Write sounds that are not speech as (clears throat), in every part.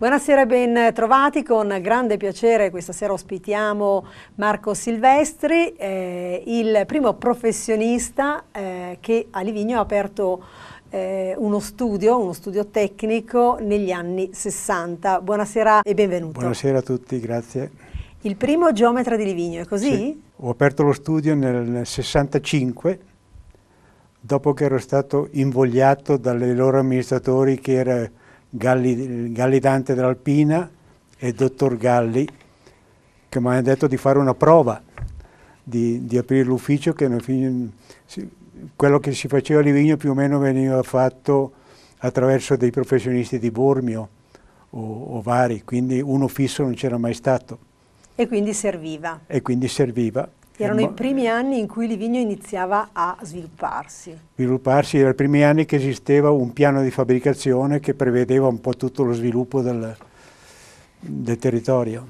Buonasera e ben trovati, con grande piacere questa sera ospitiamo Marco Silvestri, eh, il primo professionista eh, che a Livigno ha aperto eh, uno studio, uno studio tecnico negli anni 60. Buonasera e benvenuto. Buonasera a tutti, grazie. Il primo geometra di Livigno, è così? Sì. Ho aperto lo studio nel 65 dopo che ero stato invogliato dalle loro amministratori che era Galli, Galli Dante dell'Alpina e dottor Galli che mi hanno detto di fare una prova, di, di aprire l'ufficio che fine, quello che si faceva a Livigno più o meno veniva fatto attraverso dei professionisti di Bormio o, o vari, quindi uno fisso non c'era mai stato. E quindi serviva. E quindi serviva. Erano i primi anni in cui Livigno iniziava a svilupparsi. Svilupparsi, erano i primi anni che esisteva un piano di fabbricazione che prevedeva un po' tutto lo sviluppo del, del territorio.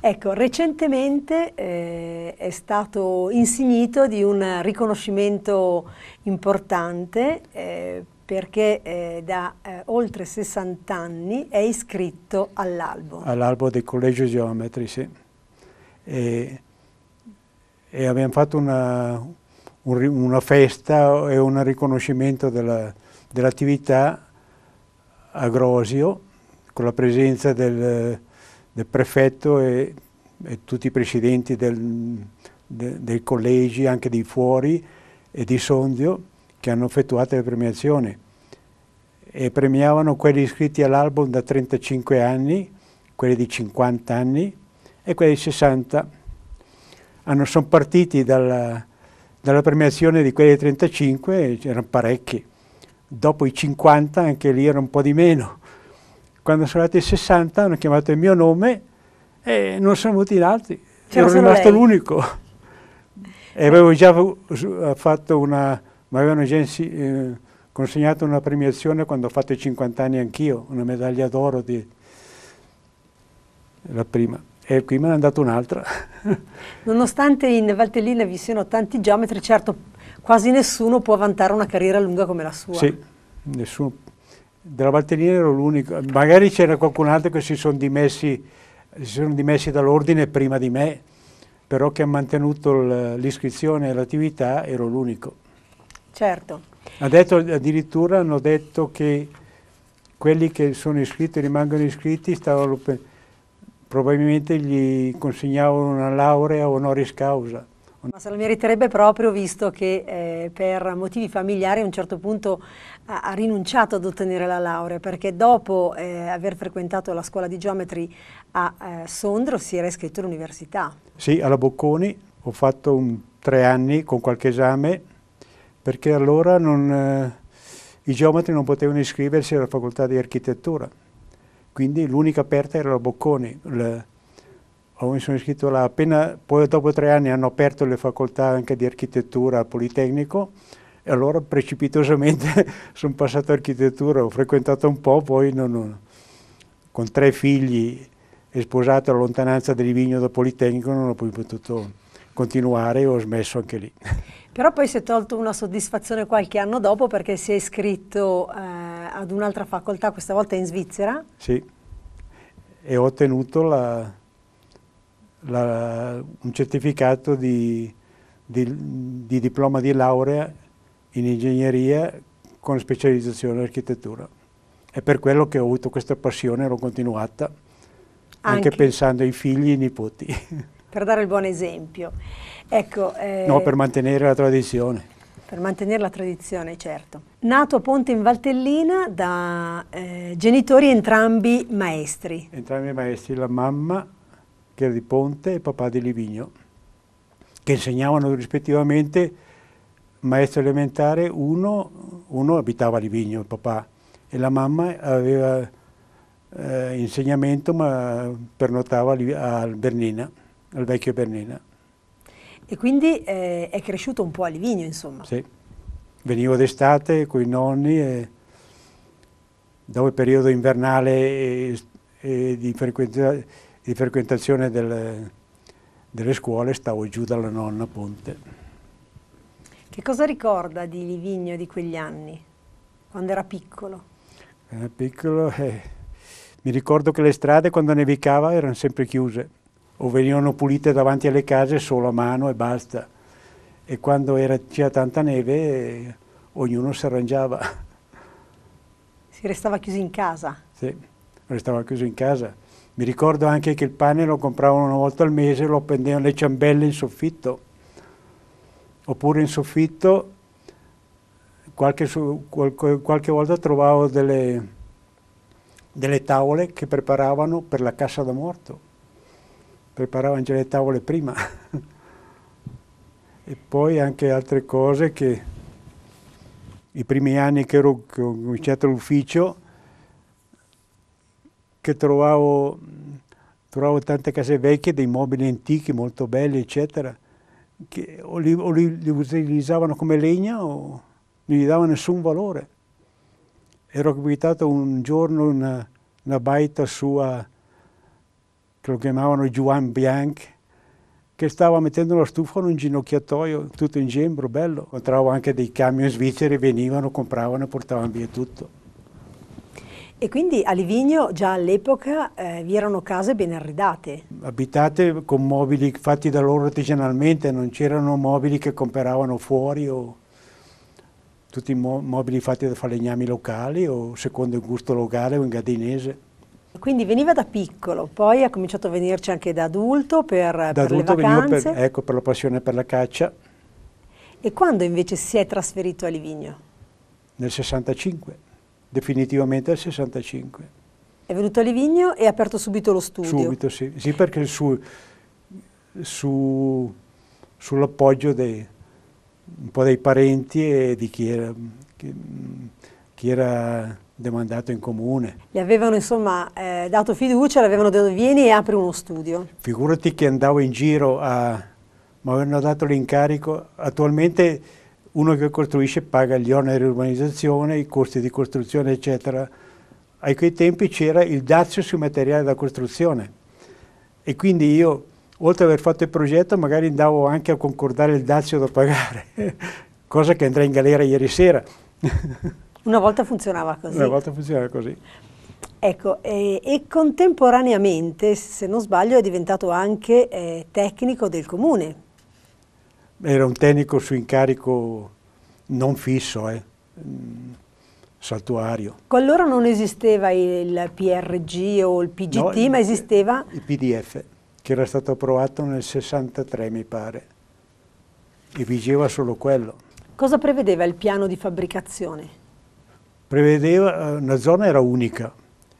Ecco, recentemente eh, è stato insignito di un riconoscimento importante eh, perché eh, da eh, oltre 60 anni è iscritto all'albo. All'albo del Collegio Geometri, sì. E e abbiamo fatto una, un, una festa e un riconoscimento dell'attività dell a Grosio con la presenza del, del prefetto e, e, tutti i presidenti del, de, dei collegi, anche di fuori e di Sondio, che hanno effettuato le premiazioni e premiavano quelli iscritti all'album da 35 anni, quelli di 50 anni e quelli di 60 sono partiti dalla, dalla, premiazione di quelli 35, erano parecchi, dopo i 50 anche lì era un po' di meno. Quando sono arrivati ai 60 hanno chiamato il mio nome e non sono venuti gli altri, ero rimasto l'unico. E avevo già eh, fatto una, mi avevano già eh, consegnato una premiazione quando ho fatto i 50 anni anch'io, una medaglia d'oro di la prima e qui me ne è andata un'altra. (laughs) Nonostante in Valtellina vi siano tanti geometri, certo quasi nessuno può vantare una carriera lunga come la sua. Sì, nessuno. Della Valtellina ero l'unico, magari c'era qualcun altro che si sono dimessi, son dimessi dall'ordine prima di me, però che ha mantenuto l'iscrizione e l'attività ero l'unico. Certo. Detto, addirittura hanno detto che quelli che sono iscritti e rimangono iscritti, stavano pensando probabilmente gli consegnavano una laurea honoris causa. Ma se lo meriterebbe proprio visto che eh, per motivi familiari a un certo punto ha, ha rinunciato ad ottenere la laurea perché dopo eh, aver frequentato la scuola di geometri a eh, Sondro si era iscritto all'università. Sì, alla Bocconi ho fatto un, tre anni con qualche esame perché allora non, eh, i geometri non potevano iscriversi alla facoltà di architettura quindi l'unica aperta era la Bocconi. Le, mi sono iscritto là, appena poi dopo tre anni hanno aperto le facoltà anche di architettura al Politecnico e allora precipitosamente (laughs) sono passato all'architettura, ho frequentato un po', poi non, non, con tre figli e sposato alla lontananza di Livigno dal Politecnico non ho poi potuto continuare e ho smesso anche lì. (laughs) Però poi si è tolto una soddisfazione qualche anno dopo perché si è iscritto eh, ad un'altra facoltà, questa volta in Svizzera. Sì, e ho ottenuto la, la, un certificato di, di, di diploma di laurea in ingegneria con specializzazione in architettura. È per quello che ho avuto questa passione, e l'ho continuata, anche. anche pensando ai figli e ai nipoti. (laughs) Per dare il buon esempio. Ecco, eh, no, per mantenere la tradizione. Per mantenere la tradizione, certo. Nato a Ponte in Valtellina da eh, genitori entrambi maestri. Entrambi maestri, la mamma che era di Ponte e papà di Livigno, che insegnavano rispettivamente maestro elementare, uno, uno abitava a Livigno, il papà, e la mamma aveva eh, insegnamento ma pernotava a Bernina, al vecchio Bernina. E quindi eh, è cresciuto un po' a Livigno, insomma. Sì, venivo d'estate con i nonni e dopo il periodo invernale e, e di, frequenta, di, frequentazione del, delle scuole stavo giù dalla nonna a Ponte. Che cosa ricorda di Livigno di quegli anni, quando era piccolo? era eh, piccolo eh, mi ricordo che le strade quando nevicava erano sempre chiuse o venivano pulite davanti alle case solo a mano e basta. E quando c'era tanta neve eh, ognuno si arrangiava. Si restava chiuso in casa? Sì, restava chiuso in casa. Mi ricordo anche che il pane lo compravano una volta al mese e lo appendevano le ciambelle in soffitto. Oppure in soffitto qualche, qualche, qualche volta trovavo delle, delle tavole che preparavano per la cassa da morto preparavano già le tavole prima (laughs) e poi anche altre cose che i primi anni che, ero, che ho cominciato l'ufficio che trovavo, trovavo tante case vecchie, dei mobili antichi molto belli eccetera che o li, o li, li utilizzavano come legna o non gli davano nessun valore. Ero capitato un giorno una, una baita sua che lo chiamavano Juan Bianc, che stava mettendo la stufa in un ginocchiatoio, tutto in gembro, bello. Incontravo anche dei camion svizzeri, venivano, compravano e portavano via tutto. E quindi a Livigno già all'epoca eh, vi erano case ben arredate? Abitate con mobili fatti da loro artigianalmente, non c'erano mobili che compravano fuori o tutti mo mobili fatti da falegnami locali o secondo il gusto locale o in gadinese. Quindi veniva da piccolo, poi ha cominciato a venirci anche da adulto per, da per adulto le vacanze. Per, ecco, per la passione per la caccia. E quando invece si è trasferito a Livigno? Nel 65, definitivamente nel 65. È venuto a Livigno e ha aperto subito lo studio? Subito, sì, sì perché su, su, sull'appoggio dei, un po' dei parenti e di chi era, chi, chi era demandato in comune. Gli avevano insomma eh, dato fiducia, le avevano detto vieni e apri uno studio. Figurati che andavo in giro a... mi avevano dato l'incarico, attualmente uno che costruisce paga gli oneri di urbanizzazione, i costi di costruzione eccetera. Ai quei tempi c'era il dazio sui materiali da costruzione e quindi io oltre ad aver fatto il progetto magari andavo anche a concordare il dazio da pagare, (laughs) cosa che andrà in galera ieri sera. (laughs) Una volta funzionava così. Una volta funzionava così. Ecco, e, e contemporaneamente, se non sbaglio, è diventato anche eh, tecnico del comune. Era un tecnico su incarico non fisso, eh, mm, saltuario. Allora non esisteva il PRG o il PGT, no, ma esisteva... Il PDF, che era stato approvato nel 63, mi pare, e vigeva solo quello. Cosa prevedeva il piano di fabbricazione? prevedeva, una eh, zona era unica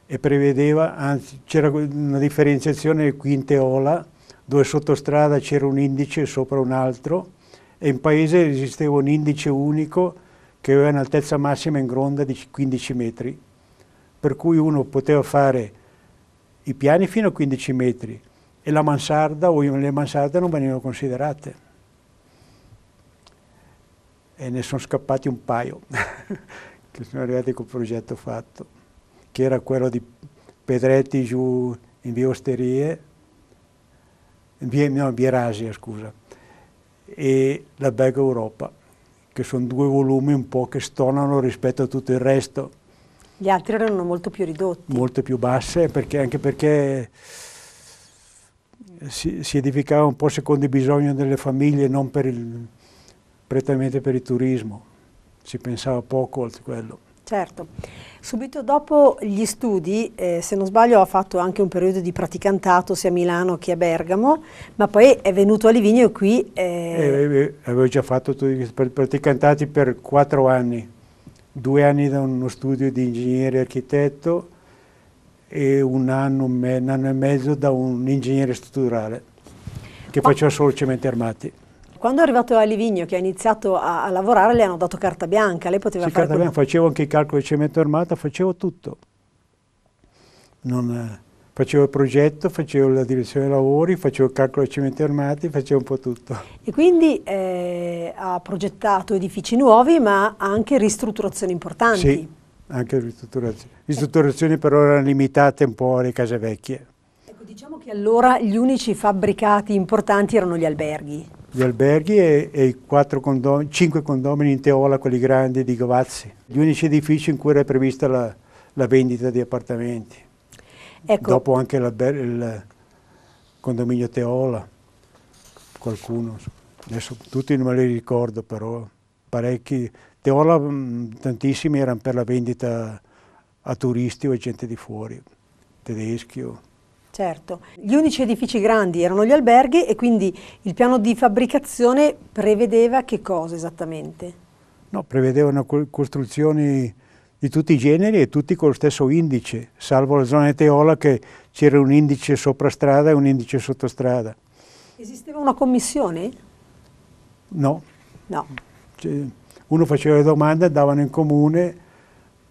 e prevedeva, anzi c'era una differenziazione quinteola dove sottostrada c'era un indice sopra un altro e in paese esisteva un indice unico che aveva un'altezza massima in gronda di 15 metri per cui uno poteva fare i piani fino a 15 metri e la mansarda o le mansarde non venivano considerate e ne sono scappati un paio (laughs) che sono arrivati col progetto fatto, che era quello di Pedretti giù in via Osterie, in via, no, in via Rasia, scusa, e la Bega Europa, che sono due volumi un po' che stonano rispetto a tutto il resto. Gli altri erano molto più ridotti. Molto più basse, perché, anche perché si, si, edificava un po' secondo i bisogni delle famiglie, non per il, prettamente per il turismo si pensava poco oltre quello. Certo. Subito dopo gli studi, eh, se non sbaglio, ha fatto anche un periodo di praticantato sia a Milano che a Bergamo, ma poi è venuto a Livigno e qui... Eh... Eh, avevo già fatto tutti praticantati per quattro anni, due anni da uno studio di ingegnere architetto e un anno, un anno e mezzo da un ingegnere strutturale che faceva solo cementi armati. Quando è arrivato a Livigno che ha iniziato a, a, lavorare le hanno dato carta bianca, lei poteva sì, fare... carta quello... bianca, facevo anche i calcoli di cemento armato, facevo tutto. Non, eh, facevo il progetto, facevo la direzione dei lavori, facevo il calcolo di cemento armato, facevo un po' tutto. E quindi eh, ha progettato edifici nuovi ma anche ristrutturazioni importanti. Sì, anche ristrutturazioni. Ristrutturazioni però erano limitate un po' alle case vecchie. Ecco, diciamo che allora gli unici fabbricati importanti erano gli alberghi gli alberghi e, e i condom cinque condomini in Teola, quelli grandi di Govazzi, gli unici edifici in cui era prevista la, la vendita di appartamenti. Ecco. Dopo anche il condominio Teola, qualcuno, adesso tutti non me li ricordo però, parecchi. Teola mm, tantissimi erano per la vendita a turisti o a gente di fuori, tedeschi o Certo, gli unici edifici grandi erano gli alberghi e quindi il piano di fabbricazione prevedeva che cosa esattamente? No, prevedevano costruzioni di tutti i generi e tutti con lo stesso indice, salvo la zona di Teola che c'era un indice soprastrada e un indice sottostrada. Esisteva una commissione? No. No. Cioè, uno faceva le domande, andavano in comune,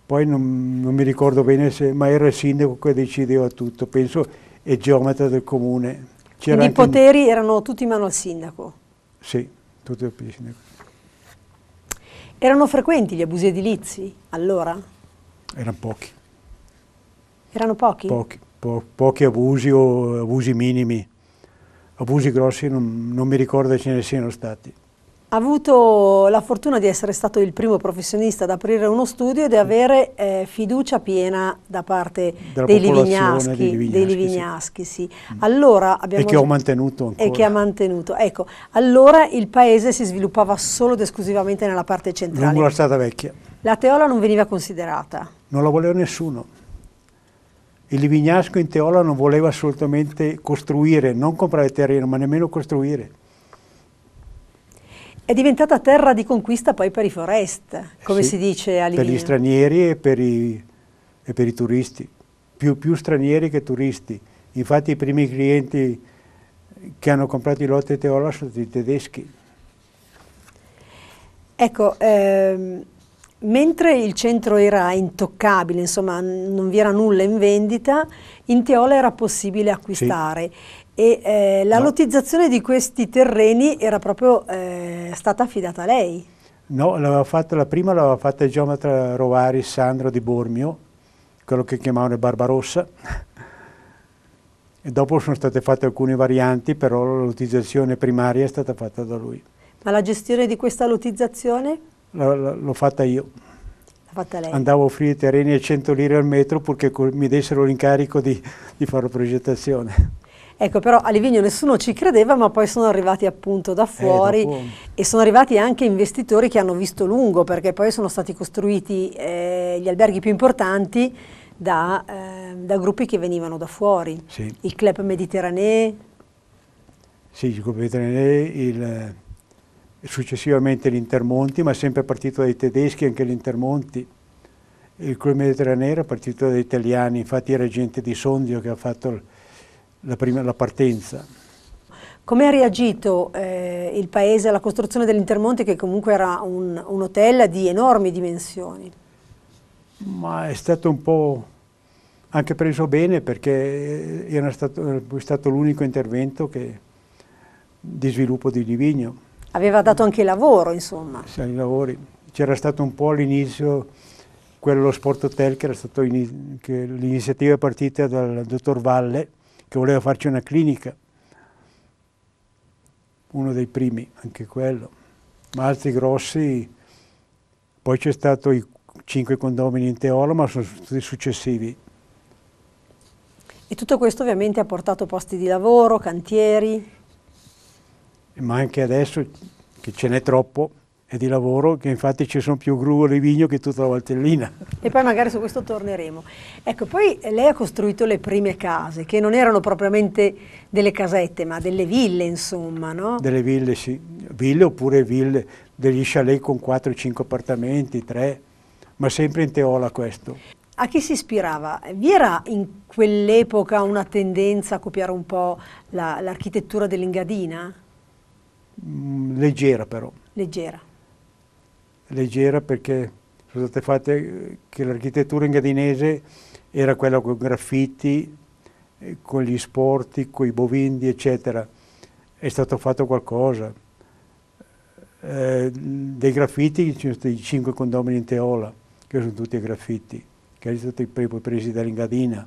poi non, non mi ricordo bene, se, ma era il sindaco che decideva tutto. Penso e geometra del comune. i poteri un... erano tutti in mano al sindaco? Sì, tutti al sindaco. Erano frequenti gli abusi edilizi allora? Erano pochi. Erano pochi? Pochi, po pochi abusi o abusi minimi. Abusi grossi non, non mi ricordo che ce ne siano stati. Ha avuto la fortuna di essere stato il primo professionista ad aprire uno studio e di avere eh, fiducia piena da parte dei Livignaschi, dei Livignaschi. Dei Livignaschi sì. Sì. Allora e che ho mantenuto ancora. E che ha mantenuto. Ecco, allora il paese si sviluppava solo ed esclusivamente nella parte centrale. Lungo la strada vecchia. La Teola non veniva considerata. Non la voleva nessuno. Il Livignasco in Teola non voleva assolutamente costruire, non comprare terreno, ma nemmeno costruire è diventata terra di conquista poi per i forest, come sì, si dice all'inizio. Per gli stranieri e per i, e per i turisti, più, più, stranieri che turisti. Infatti i primi clienti che hanno comprato i lotti Teola sono i tedeschi. Ecco, ehm, mentre il centro era intoccabile, insomma non vi era nulla in vendita, in Teola era possibile acquistare. Sì e eh, la no. lottizzazione di questi terreni era proprio eh, stata affidata a lei. No, fatto, la prima l'aveva fatta il geometra Rovari Sandro di Bormio, quello che chiamavano Barbarossa, e dopo sono state fatte alcune varianti, però la lottizzazione primaria è stata fatta da lui. Ma la gestione di questa lottizzazione? L'ho fatta io. Fatta lei. Andavo a offrire i terreni a 100 lire al metro purché mi dessero l'incarico di, di fare progettazione. Ecco, però a Livigno nessuno ci credeva, ma poi sono arrivati appunto da eh, fuori eh, e sono arrivati anche investitori che hanno visto lungo, perché poi sono stati costruiti eh, gli alberghi più importanti da, eh, da, gruppi che venivano da fuori. Sì. Il Club Mediterranee. Sì, il Club Mediterranee, il, successivamente l'Intermonti, ma sempre partito dai tedeschi anche l'Intermonti. Il Club Mediterraneo era partito dagli italiani, infatti era gente di Sondio che ha fatto... Il, la, prima, la partenza. Come ha reagito eh, il Paese alla costruzione dell'Intermonte che comunque era un, un hotel di enormi dimensioni? Ma è stato un po' anche preso bene perché era stato, è stato l'unico intervento che, di sviluppo di Livigno. Aveva dato anche lavoro, insomma. Sì, i lavori. C'era stato un po' all'inizio quello sport hotel che, l'iniziativa è partita dal dottor Valle che voleva farci una clinica, uno dei primi, anche quello, ma altri grossi, poi c'è stato i cinque condomini in Teolo, ma sono stati successivi. E tutto questo ovviamente ha portato posti di lavoro, cantieri? Ma anche adesso, che ce n'è troppo, e di lavoro, che infatti ci sono più gru a vigno che tutta la Valtellina. E poi magari su questo torneremo. Ecco, poi lei ha costruito le prime case, che non erano propriamente delle casette, ma delle ville, insomma, no? Delle ville, sì. Ville oppure ville, degli chalet con 4-5 appartamenti, 3, ma sempre in teola questo. A chi si ispirava? Vi era in quell'epoca una tendenza a copiare un po' l'architettura la, dell'Ingadina? Mm, leggera però. Leggera leggera perché sono state fatte eh, che l'architettura ingadinese era quella con i graffiti, eh, con gli sporti, con i bovindi, eccetera. È stato fatto qualcosa. Eh, dei graffiti ci sono stati cinque condomini in Teola, che sono tutti graffiti, che è stato il primo presi dall'Ingadina.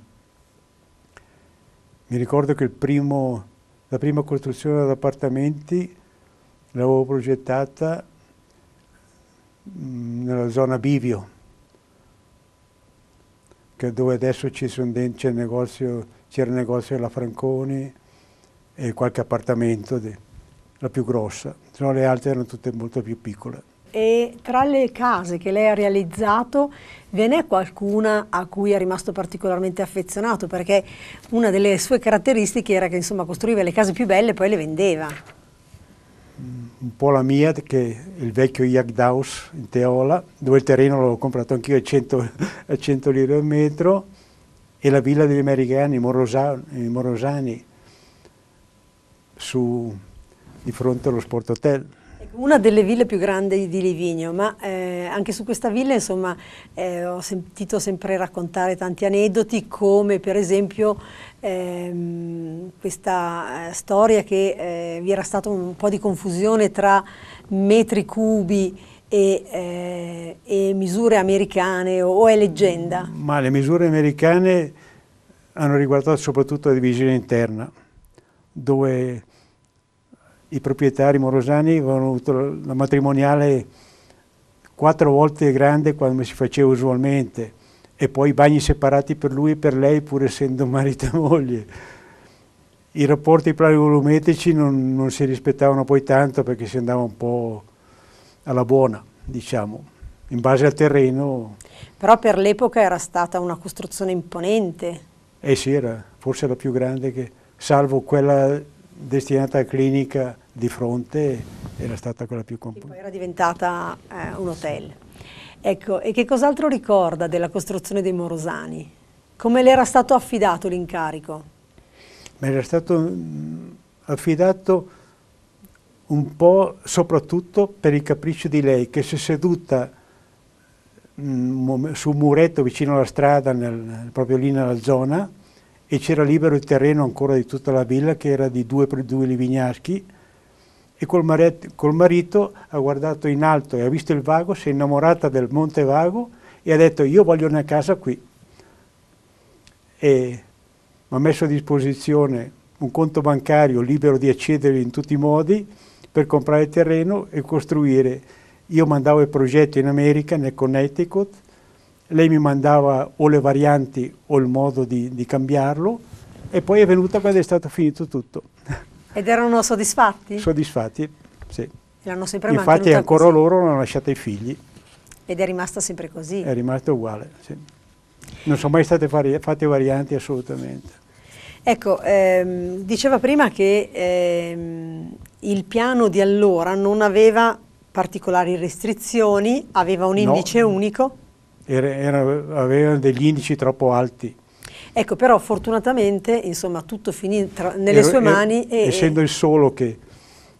Mi ricordo che primo, la prima costruzione ad appartamenti l'avevo progettata Mm, nella zona Bivio, che dove adesso c'è il negozio, c'era il negozio della Franconi e qualche appartamento, di, la più grossa, se no le altre erano tutte molto più piccole. E tra le case che lei ha realizzato ve n'è qualcuna a cui è rimasto particolarmente affezionato perché una delle sue caratteristiche era che insomma costruiva le case più belle e poi le vendeva un po' la mia, che è il vecchio Jagdaus in Teola, dove il terreno l'ho comprato anch'io a 100, a 100 lire al metro, e la villa degli americani, Morosani, Morosani su, di fronte allo Sport Hotel. Ecco, una delle ville più grandi di Livigno, ma eh, anche su questa villa insomma, eh, ho sentito sempre raccontare tanti aneddoti come per esempio ehm, questa eh, storia che eh, vi era stata un po' di confusione tra metri cubi e, eh, e, misure americane o è leggenda? Ma le misure americane hanno riguardato soprattutto la divisione interna, dove i proprietari morosani avevano avuto la matrimoniale quattro volte grande quando si faceva usualmente e poi i bagni separati per lui e per lei pur essendo (laughs) marito e moglie. I rapporti plurivolumetrici non, non si rispettavano poi tanto perché si andava un po' alla buona, diciamo, in base al terreno. Però per l'epoca era stata una costruzione imponente. Eh sì, era forse la più grande che, salvo quella destinata alla clinica di fronte era stata quella più comune. Era diventata eh, un hotel. Ecco, e che cos'altro ricorda della costruzione dei Morosani? Come le era stato affidato l'incarico? Mi era stato mm, affidato un po' soprattutto per il capriccio di lei, che si è seduta mh, mm, su un muretto vicino alla strada, nel, proprio lì nella zona, e c'era libero il terreno ancora di tutta la villa che era di due due Livignaschi e col, maret, col marito ha guardato in alto e ha visto il vago, si è innamorata del Monte Vago e ha detto io voglio una casa qui. E mi ha messo a disposizione un conto bancario libero di accedere in tutti i modi per comprare il terreno e costruire. Io mandavo il progetto in America, nel Connecticut, lei mi mandava o le varianti o il modo di, di cambiarlo e poi è venuta quando è stato finito tutto. Ed erano soddisfatti? Soddisfatti, sì. L'hanno sempre Infatti ancora così. loro non hanno lasciato i figli. Ed è rimasto sempre così? È rimasto uguale, sì. Non sono mai state fatte varianti assolutamente. Ecco, ehm, diceva prima che ehm, il piano di allora non aveva particolari restrizioni, aveva un indice no. unico era, era, avevano degli indici troppo alti. Ecco, però fortunatamente insomma, tutto finì tra, nelle e, sue e, mani. E, essendo il solo che,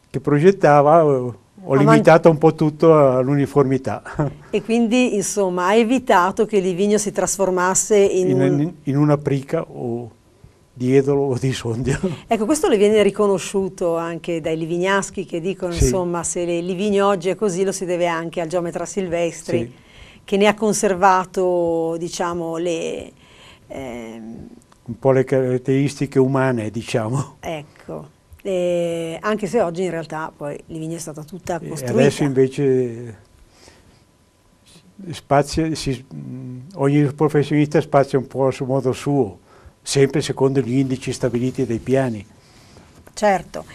che progettava, ho limitato un po' tutto all'uniformità. E quindi insomma, ha evitato che Livigno si trasformasse in, in, un... in una prica o di Edolo o di Sondia. Ecco, questo le viene riconosciuto anche dai livignaschi che dicono sì. insomma se Livigno oggi è così lo si deve anche al geometra Silvestri. Sì che ne ha conservato diciamo, le... Ehm, un po' le caratteristiche umane, diciamo. Ecco, e anche se oggi in realtà poi Livigno è stata tutta costruita. E adesso invece spazia, si, mm, ogni professionista spazia un po' a modo suo, sempre secondo gli indici stabiliti dai piani. Certo.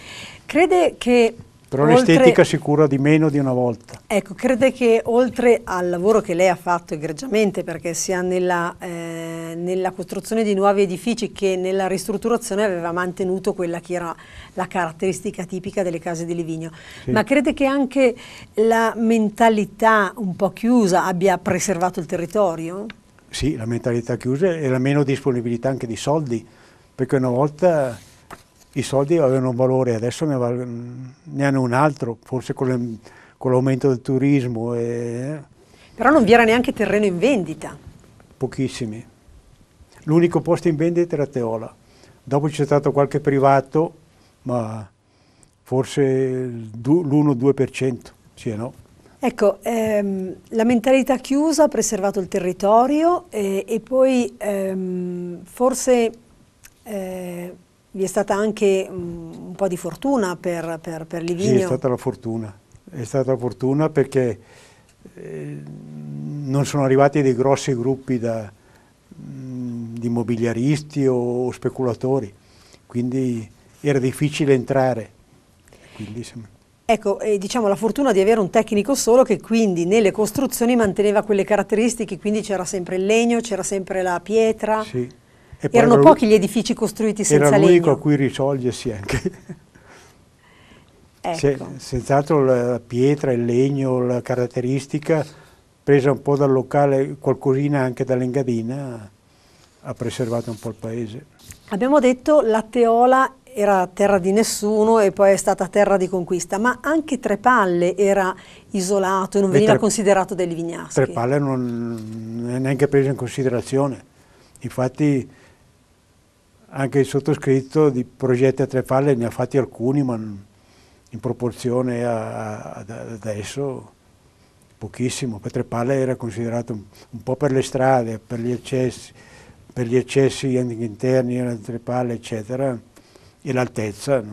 Crede che però l'estetica si cura di meno di una volta. Ecco, crede che oltre al lavoro che lei ha fatto egregiamente, perché sia nella, eh, nella costruzione di nuovi edifici che nella ristrutturazione aveva mantenuto quella che era la caratteristica tipica delle case di Livigno, sì. ma crede che anche la mentalità un po' chiusa abbia preservato il territorio? Sì, la mentalità chiusa e la meno disponibilità anche di soldi, perché una volta i soldi avevano un valore, adesso ne, val ne hanno un altro, forse con, l'aumento del turismo. E... Però non vi era neanche terreno in vendita? Pochissimi. L'unico posto in vendita era Teola. Dopo c'è stato qualche privato, ma forse l'1-2%, sì no? Ecco, ehm, la mentalità chiusa ha preservato il territorio e, eh, e poi ehm, forse eh, vi è stata anche mm, un po' di fortuna per, per, per Livigno? Sì, è stata la fortuna, è stata la fortuna perché eh, non sono arrivati dei grossi gruppi da, mh, mm, di immobiliaristi o, o, speculatori, quindi era difficile entrare. Quindi, ecco, eh, diciamo la fortuna di avere un tecnico solo che quindi nelle costruzioni manteneva quelle caratteristiche, quindi c'era sempre il legno, c'era sempre la pietra. Sì erano era pochi gli edifici costruiti senza legno. Era l'unico a cui risolgersi anche. ecco. Senz'altro la pietra, il legno, la caratteristica presa un po' dal locale, qualcosina anche dall'Engadina, ha preservato un po' il paese. Abbiamo detto la Teola era terra di nessuno e poi è stata terra di conquista, ma anche Trepalle era isolato e non veniva considerato dai Livignaschi. Trepalle non è neanche preso in considerazione, infatti anche il sottoscritto di progetti a tre palle ne ha fatti alcuni, ma in proporzione ad adesso pochissimo. Per tre palle era considerato un, un po' per le strade, per gli eccessi, per gli accessi interni alla tre palle, eccetera, e l'altezza non,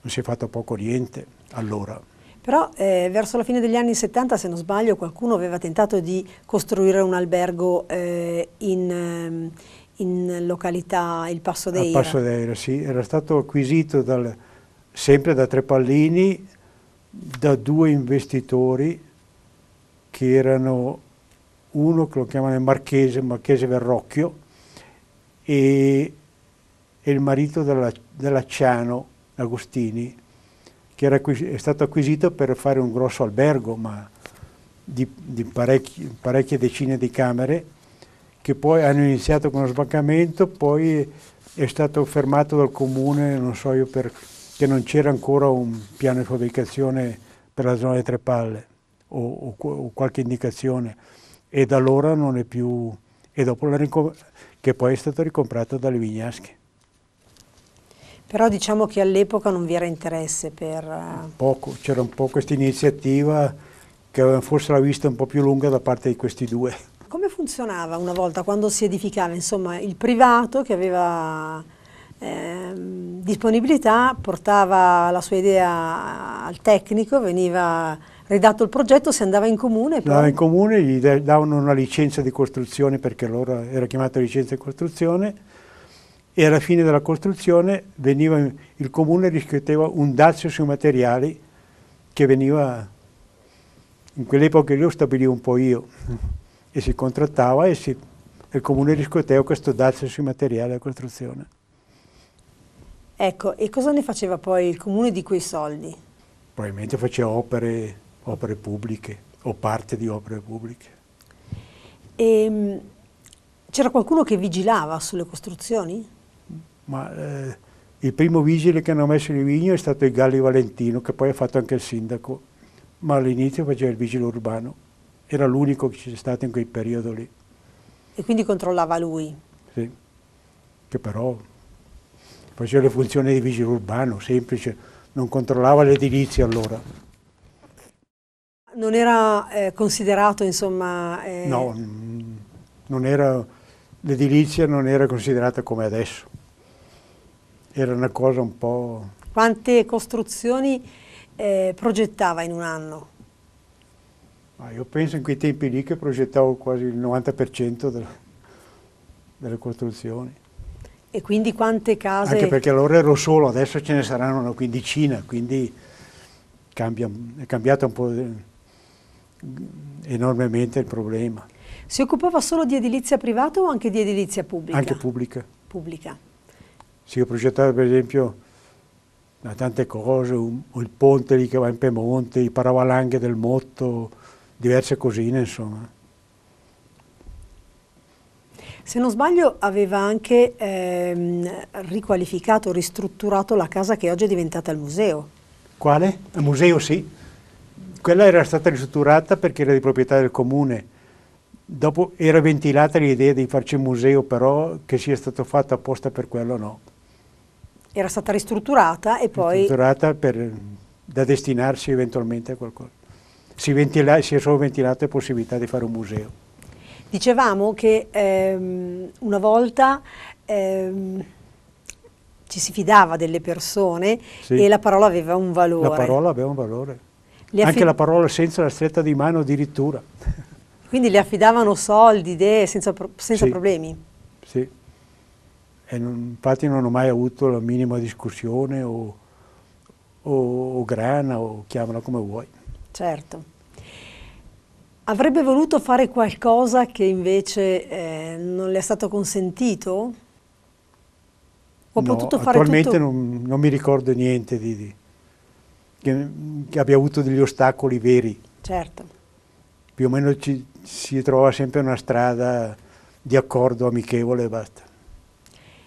non si è fatto poco niente allora. Però eh, verso la fine degli anni 70, se non sbaglio, qualcuno aveva tentato di costruire un albergo eh, in, ehm, in località Il Passo d'Eira. Il Passo d'Eira, sì, era stato acquisito dal, sempre da Trepallini da due investitori che erano uno che lo chiamano il Marchese, Marchese Verrocchio, e, e il marito della, della Ciano, Agostini, che era, è stato acquisito per fare un grosso albergo, ma di, di parecchi, parecchie decine di camere, che poi hanno iniziato con lo sbancamento, poi è stato fermato dal comune, non so io perché non c'era ancora un piano di fabbricazione per la zona di tre palle o, o, o qualche indicazione e da allora non è più, e dopo la che poi è stato ricomprato dalle Vignasche. Però diciamo che all'epoca non vi era interesse per... Eh, c'era un po' questa iniziativa che avevano forse la vista un po' più lunga da parte di questi due come funzionava una volta quando si edificava? Insomma, il privato che aveva eh, disponibilità portava la sua idea al tecnico, veniva ridato il progetto, si andava in comune? Però... in comune gli davano una licenza di costruzione perché allora era chiamata licenza di costruzione e alla fine della costruzione veniva, il comune riscritteva un dazio sui materiali che veniva, in quell'epoca io stabilivo un po' io e si contrattava e si, il comune riscuoteva questo dazio sui materiali della costruzione. Ecco, e cosa ne faceva poi il comune di quei soldi? Probabilmente faceva opere, opere pubbliche o parte di opere pubbliche. Ehm, c'era qualcuno che vigilava sulle costruzioni? Ma eh, il primo vigile che hanno messo in vigno è stato il Galli Valentino, che poi ha fatto anche il sindaco, ma all'inizio faceva il vigile urbano era l'unico che c'è stato in quel periodo lì. E quindi controllava lui? Sì, che però faceva le funzioni di vigile urbano, semplice, non controllava l'edilizia allora. Non era eh, considerato, insomma... Eh... No, l'edilizia non era considerata come adesso. Era una cosa un po'... Quante costruzioni eh, progettava in un anno? Ma io penso in quei tempi lì che progettavo quasi il 90% del, delle costruzioni. E quindi quante case... Anche perché allora ero solo, adesso ce ne saranno una quindicina, quindi cambia, è cambiato un po' enormemente il problema. Si occupava solo di edilizia privata o anche di edilizia pubblica? Anche pubblica. Pubblica. Sì, ho progettato per esempio tante cose, un, il ponte lì che va in Piemonte, i paravalanghe del Motto, diverse cosine, insomma. Se non sbaglio aveva anche ehm, riqualificato, ristrutturato la casa che oggi è diventata il museo. Quale? Il museo sì. Quella era stata ristrutturata perché era di proprietà del comune. Dopo era ventilata l'idea di farci un museo, però che sia stato fatto apposta per quello no. Era stata ristrutturata e poi... Ristrutturata per, da destinarsi eventualmente a qualcosa si, ventila, si sono la possibilità di fare un museo. Dicevamo che ehm, una volta ehm, ci si fidava delle persone sì. e la parola aveva un valore. La parola aveva un valore. Anche la parola senza la stretta di mano addirittura. (laughs) Quindi le affidavano soldi, idee, senza, pro senza sì. problemi? Sì. Non, infatti non ho mai avuto la minima discussione o, o, o grana o chiamala come vuoi. Certo. Avrebbe voluto fare qualcosa che invece eh, non le è stato consentito? Ho no, potuto fare attualmente tutto... non, non, mi ricordo niente di, di che, che, abbia avuto degli ostacoli veri. Certo. Più o meno ci, si trova sempre una strada di accordo amichevole e basta.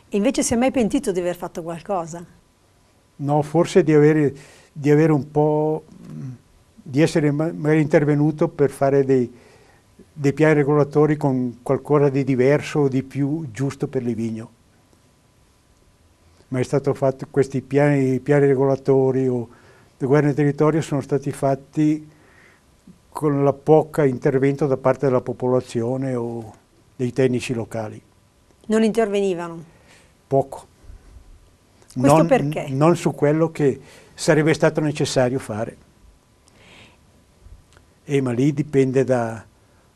E invece si è mai pentito di aver fatto qualcosa? No, forse di avere, di avere un po' di essere magari intervenuto per fare dei, dei piani regolatori con qualcosa di diverso o di più giusto per Livigno. Ma è stato fatto questi piani, piani regolatori o di guerra nel territorio sono stati fatti con la poca intervento da parte della popolazione o dei tecnici locali. Non intervenivano? Poco. Questo non, perché? Non su quello che sarebbe stato necessario fare eh, ma lì dipende da,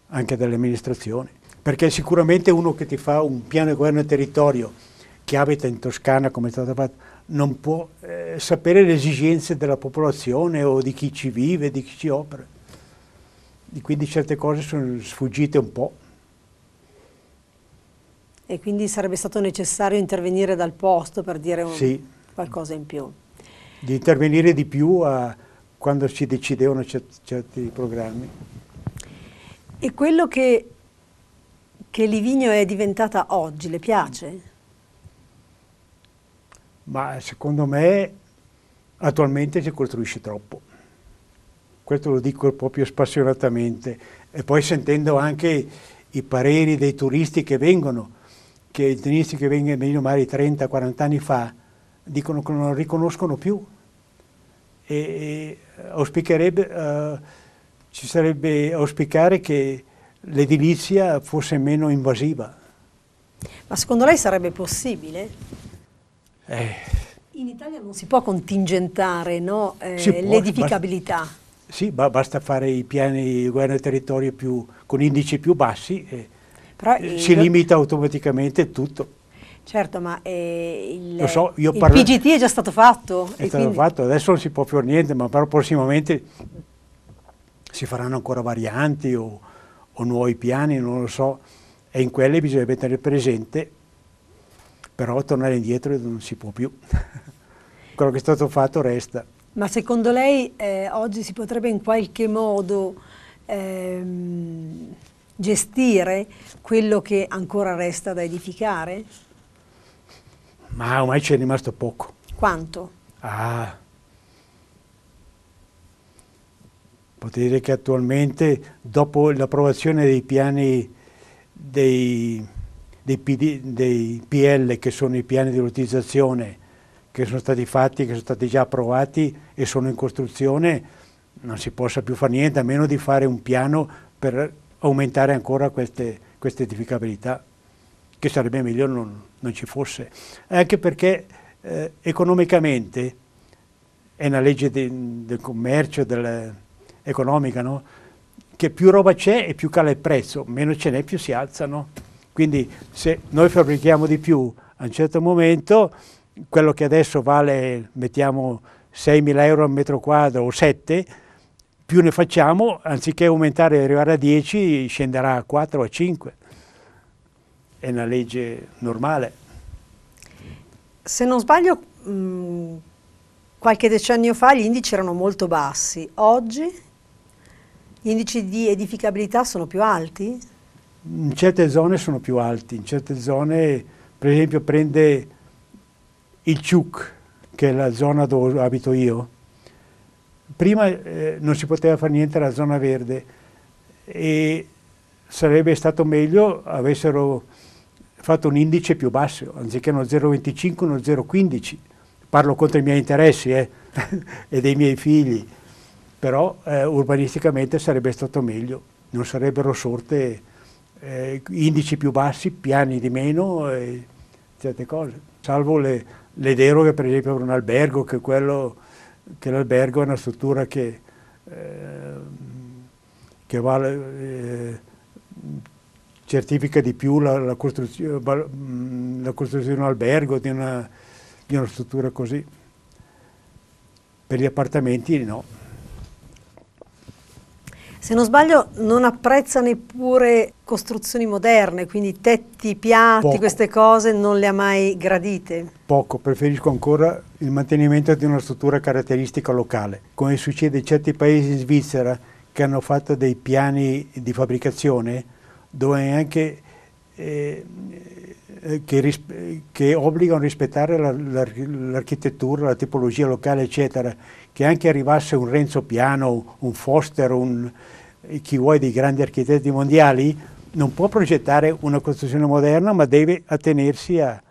anche dalle amministrazioni, perché sicuramente uno che ti fa un piano di governo del territorio che abita in Toscana come è stato fatto, non può eh, sapere le esigenze della popolazione o di chi ci vive, di chi ci opera. E quindi certe cose sono sfuggite un po'. E quindi sarebbe stato necessario intervenire dal posto per dire un, sì. qualcosa in più. Di intervenire di più a, quando si decidevano certi programmi. E quello che, che Livigno è diventata oggi, le piace? Ma secondo me attualmente si costruisce troppo. Questo lo dico proprio spassionatamente. E poi sentendo anche i pareri dei turisti che vengono, che i turisti che vengono magari 30-40 anni fa dicono che non lo riconoscono più. E, e eh, auspicherebbe, eh, ci sarebbe auspicare che l'edilizia fosse meno invasiva. Ma secondo lei sarebbe possibile? Eh. In Italia non si può contingentare no, eh, l'edificabilità. Basta, sì, ma basta fare i piani di guerra territorio più, con indici più bassi, e Però, eh, si limita automaticamente tutto. Certo, ma eh, il, so, il PGT è già stato fatto. È stato quindi... fatto, adesso non si può più niente, ma però prossimamente si faranno ancora varianti o, o nuovi piani, non lo so. E in quelle bisognerebbe tenere presente, però tornare indietro non si può più. (laughs) Quello che è stato fatto resta. Ma secondo lei eh, oggi si potrebbe in qualche modo ehm, gestire quello che ancora resta da edificare? Ma ormai c'è rimasto poco. Quanto? Ah, Posso dire che attualmente, dopo l'approvazione dei piani dei, dei, PD, dei, PL, che sono i piani di lottizzazione, che sono stati fatti, che sono stati già approvati e sono in costruzione, non si possa più fare niente a meno di fare un piano per aumentare ancora queste, queste edificabilità che sarebbe meglio non, non ci fosse, anche perché eh, economicamente è una legge de, del commercio, economica, no? che più roba c'è e più cala il prezzo, meno ce n'è più si alzano. Quindi se noi fabbrichiamo di più a un certo momento, quello che adesso vale, mettiamo 6.000 euro al metro quadro o 7, più ne facciamo, anziché aumentare e arrivare a 10, scenderà a 4 o a 5 è una legge normale. Se non sbaglio, mh, mm, qualche decennio fa gli indici erano molto bassi, oggi gli indici di edificabilità sono più alti? In certe zone sono più alti, in certe zone per esempio prende il Ciuc, che è la zona dove abito io, prima eh, non si poteva fare niente alla zona verde e sarebbe stato meglio avessero fatto un indice più basso, anziché uno 0,25, uno 0,15. Parlo contro i miei interessi eh, (laughs) e dei miei figli, però eh, urbanisticamente sarebbe stato meglio, non sarebbero sorte eh, indici più bassi, piani di meno e certe cose. Salvo le, le deroghe per esempio per un albergo, che, quello, che l'albergo è una struttura che, ehm, che vale eh, certifica di più la, la, costruzione, mm, la costruzione di un albergo, di una, di una struttura così. Per gli appartamenti no. Se non sbaglio non apprezza neppure costruzioni moderne, quindi tetti piatti, Poco. queste cose non le ha mai gradite? Poco, preferisco ancora il mantenimento di una struttura caratteristica locale, come succede in certi paesi in Svizzera che hanno fatto dei piani di fabbricazione dove anche eh, eh, che, che, obbligano a rispettare l'architettura, la, la tipologia locale, eccetera, che anche arrivasse un Renzo Piano, un Foster, un, chi vuoi dei grandi architetti mondiali, non può progettare una costruzione moderna, ma deve attenersi a,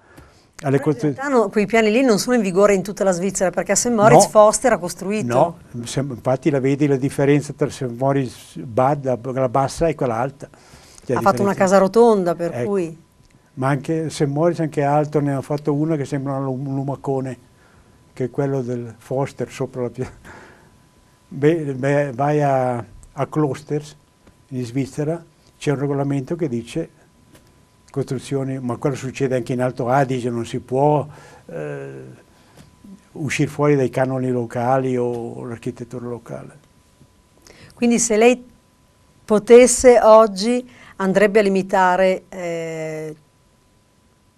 alle costruzioni. No, quei piani lì non sono in vigore in tutta la Svizzera, perché a St. Moritz no, Foster ha costruito. No, infatti la vedi la differenza tra St. Moritz Bad, la, la bassa e quella alta. Ha fatto una casa rotonda per ecco. cui... Ma anche se Morris anche altro ne ha fatto una che sembra un lumacone, che è quello del Foster sopra la piazza. vai a, a Klosters in Svizzera, c'è un regolamento che dice costruzioni, ma quello succede anche in Alto Adige, non si può eh, uscire fuori dai canoni locali o l'architettura locale. Quindi se lei potesse oggi andrebbe a limitare eh,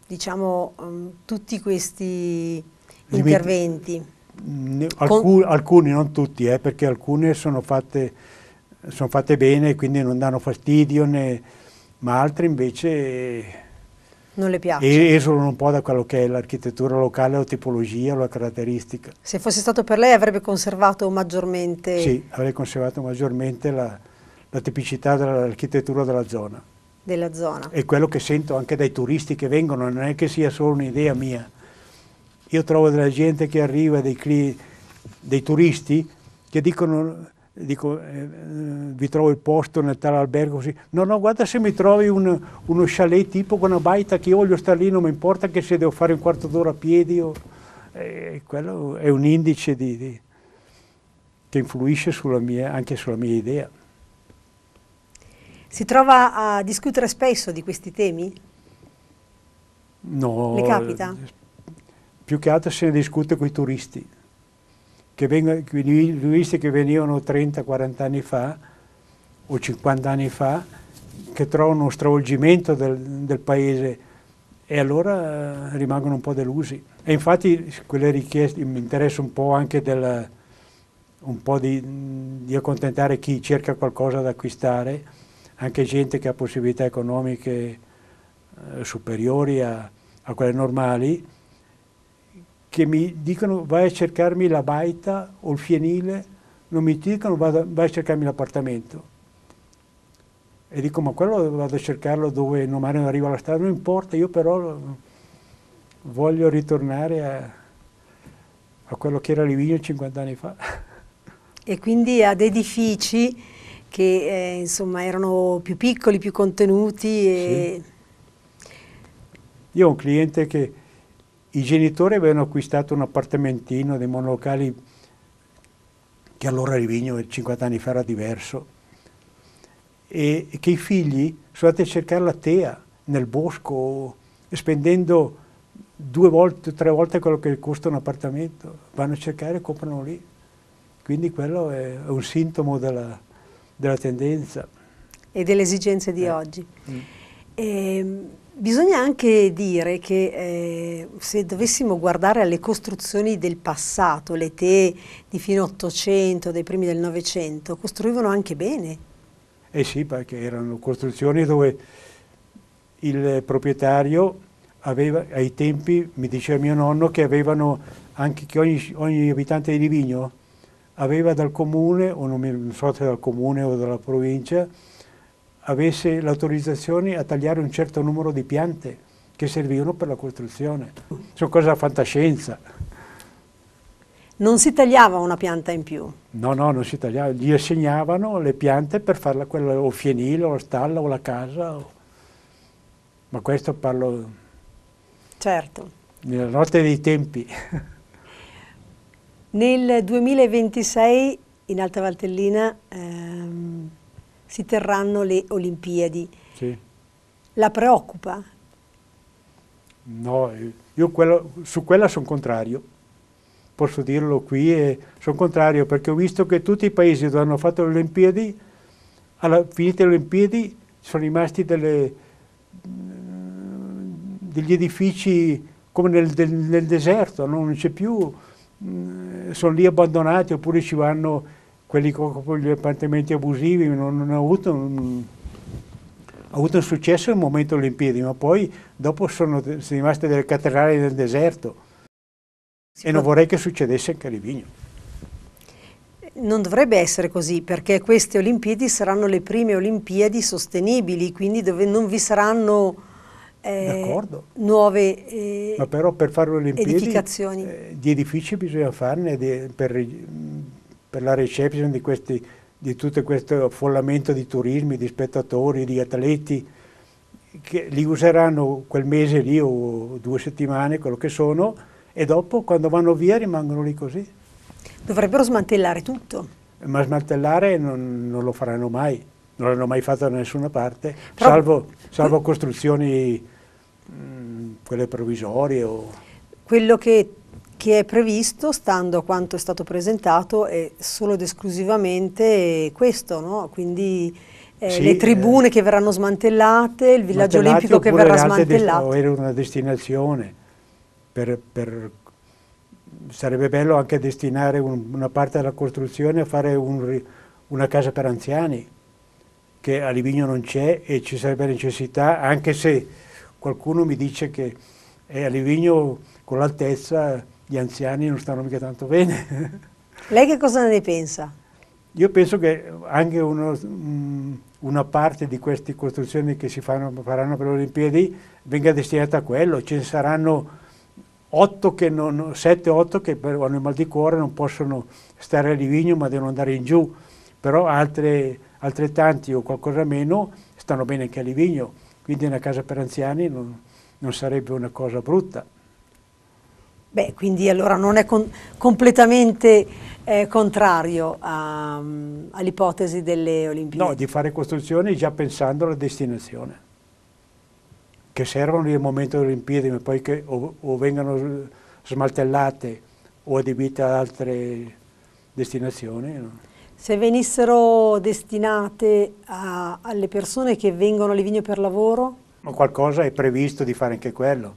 diciamo, mm, tutti questi Limiti, interventi. Mh, alcuni, non tutti, eh, perché alcune sono fatte, sono fatte bene, quindi non danno fastidio, né, ma altre invece non le piace. Esulano un po' da quello che è l'architettura locale, la tipologia, la caratteristica. Se fosse stato per lei avrebbe conservato maggiormente... Sì, avrei conservato maggiormente la la tipicità dell'architettura della zona. Della zona. E quello che sento anche dai turisti che vengono, non è che sia solo un'idea mia. Io trovo della gente che arriva, dei, cli, dei turisti, che dicono, dico, eh, eh vi trovo il posto nel tal albergo così. No, no, guarda se mi trovi un, uno chalet tipo con una baita che io voglio stare lì, non mi importa che se devo fare un quarto d'ora a piedi. O, eh, eh quello è un indice di, di, che influisce sulla mia, anche sulla mia idea. Si trova a discutere spesso di questi temi? No. Le capita? Più che altro se ne discute con i turisti, che vengono, turisti che venivano 30-40 anni fa o 50 anni fa, che trovano uno stravolgimento del, del paese e allora rimangono un po' delusi. E infatti quelle richieste mi interessa un po' anche del, un po di, di accontentare chi cerca qualcosa da acquistare anche gente che ha possibilità economiche eh, superiori a, a, quelle normali, che mi dicono vai a cercarmi la baita o il fienile, non mi dicono vado, vai a cercarmi l'appartamento. E dico ma quello vado a cercarlo dove non arriva la strada, non importa, io però voglio ritornare a, a quello che era Livigno 50 anni fa. E quindi ad edifici che eh, insomma erano più piccoli, più contenuti. E... Sì. Io ho un cliente che i genitori avevano acquistato un appartamentino dei monolocali che allora a Rivigno 50 anni fa era diverso e che i figli sono andati a cercare la tea nel bosco spendendo due volte, tre volte quello che costa un appartamento, vanno a cercare e comprano lì. Quindi quello è un sintomo della, della tendenza. E delle esigenze di eh. oggi. Mm. E, ehm, bisogna anche dire che eh, se dovessimo guardare alle costruzioni del passato, le te di fine 800, dei primi del Novecento, costruivano anche bene. Eh sì, perché erano costruzioni dove il proprietario aveva, ai tempi, mi diceva mio nonno, che avevano anche che ogni, ogni abitante di Livigno aveva dal comune, o non mi so se dal comune o dalla provincia, avesse l'autorizzazione a tagliare un certo numero di piante che servivano per la costruzione. Sono cose da fantascienza. Non si tagliava una pianta in più? No, no, non si tagliava. Gli assegnavano le piante per farla quella, o fienile, o stalla, o la casa. O... Ma questo parlo... Certo. Nella notte dei tempi. (laughs) Nel 2026 in Alta Valtellina ehm, si terranno le Olimpiadi. Sì. La preoccupa? No, eh, io quello, su quella sono contrario. Posso dirlo qui, eh, sono contrario perché ho visto che tutti i paesi dove hanno fatto le Olimpiadi, alla, finite le Olimpiadi, sono rimasti delle, degli edifici come nel, nel deserto, no? non c'è più... Mm, sono lì abbandonati oppure ci vanno quelli con gli appartamenti abusivi, non, non ha avuto un, mm, ha avuto un successo nel momento olimpiadi, ma poi dopo sono, sono rimaste delle cattedrali del deserto e non vorrei che succedesse anche a Livigno. Non dovrebbe essere così perché queste Olimpiadi saranno le prime Olimpiadi sostenibili, quindi dove non vi saranno eh, nuove eh, Ma però per fare le Olimpiadi eh, di edifici bisogna farne di, per, per, la reception di, questi, di tutto questo affollamento di turismi, di spettatori, di atleti che li useranno quel mese lì o due settimane, quello che sono, e dopo quando vanno via rimangono lì così. Dovrebbero smantellare tutto. Ma smantellare non, non lo faranno mai non l'hanno mai fatto da nessuna parte, Però, salvo, salvo mm. costruzioni Mm, quelle provvisorie? O... Quello che, che, è previsto, stando a quanto è stato presentato, è solo ed esclusivamente questo, no? quindi eh, sì, le tribune eh, che verranno smantellate, il villaggio olimpico che verrà smantellato. O era una destinazione, per, per, sarebbe bello anche destinare un, una parte della costruzione a fare un, una casa per anziani, che a Livigno non c'è e ci sarebbe necessità, anche se qualcuno mi dice che eh, a Livigno con l'altezza gli anziani non stanno mica tanto bene. (laughs) Lei che cosa ne pensa? Io penso che anche uno, mh, mm, una parte di queste costruzioni che si fanno, faranno per le Olimpiadi venga destinata a quello, ce ne saranno 7-8 che, non, sette, otto che per, hanno il mal di cuore non possono stare a Livigno ma devono andare in giù, però altre, altrettanti o qualcosa meno stanno bene anche a Livigno quindi una casa per anziani non, non sarebbe una cosa brutta. Beh, quindi allora non è con, completamente eh, contrario mm, all'ipotesi delle Olimpiadi. No, di fare costruzioni già pensando alla destinazione, che servono nel momento delle Olimpiadi, ma poi che o, o vengano smaltellate o adibite ad altre destinazioni. No? Se venissero destinate a, alle persone che vengono a Livigno per lavoro? Qualcosa è previsto di fare anche quello,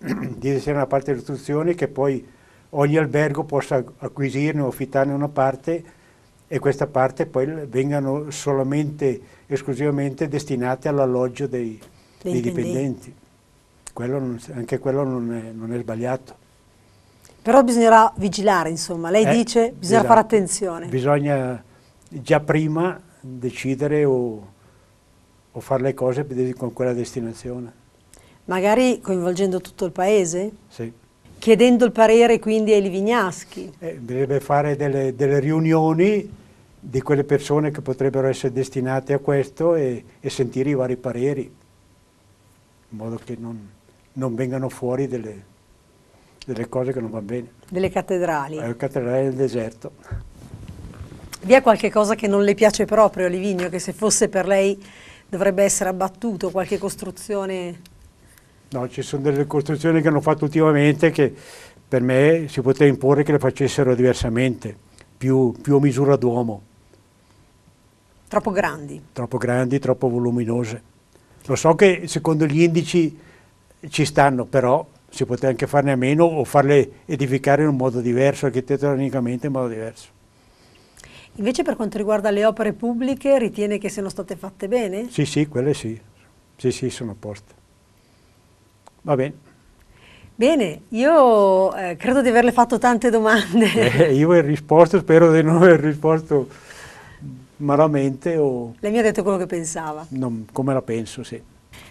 (clears throat) di essere una parte delle istruzioni che poi ogni albergo possa acquisirne o affittarne una parte e questa parte poi vengano solamente, esclusivamente destinate all'alloggio dei, dei dipendenti. Quello non, anche quello non è, non è sbagliato. Però bisognerà vigilare, insomma, lei eh, dice bisogna esatto. fare attenzione. Bisogna già prima decidere o, o fare le cose con quella destinazione. Magari coinvolgendo tutto il paese? Sì. Chiedendo il parere quindi ai livignaschi? Eh, bisognerebbe fare delle, delle, riunioni di quelle persone che potrebbero essere destinate a questo e, e sentire i vari pareri, in modo che non, non vengano fuori delle, delle cose che non vanno bene. Delle cattedrali. Le eh, cattedrali del deserto. Vi è qualche cosa che non le piace proprio a Livigno, che se fosse per lei dovrebbe essere abbattuto, qualche costruzione? No, ci sono delle costruzioni che hanno fatto ultimamente che per me si poteva imporre che le facessero diversamente, più, più a misura d'uomo. Troppo grandi? Troppo grandi, troppo voluminose. Lo so che secondo gli indici ci stanno, però si poteva anche farne a meno o farle edificare in un modo diverso, architettonicamente in modo diverso. Invece per quanto riguarda le opere pubbliche ritiene che siano state fatte bene? Sì, sì, quelle sì, sì, sì, sono a posto. Va bene. Bene, io eh, credo di averle fatto tante domande. (laughs) Eh, io ho risposto, spero di non aver risposto malamente. O... Lei mi ha detto quello che pensava. Non, come la penso, sì.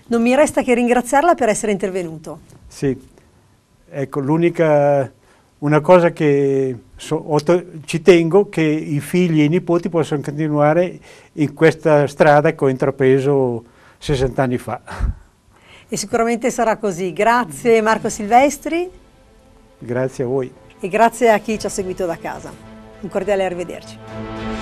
Non mi resta che ringraziarla per essere intervenuto. Sì, ecco, l'unica una cosa che so, ci tengo che i figli e i nipoti possano continuare in questa strada che ho intrapreso 60 anni fa. E sicuramente sarà così. Grazie Marco Silvestri. Grazie a voi. E grazie a chi ci ha seguito da casa. Un cordiale arrivederci.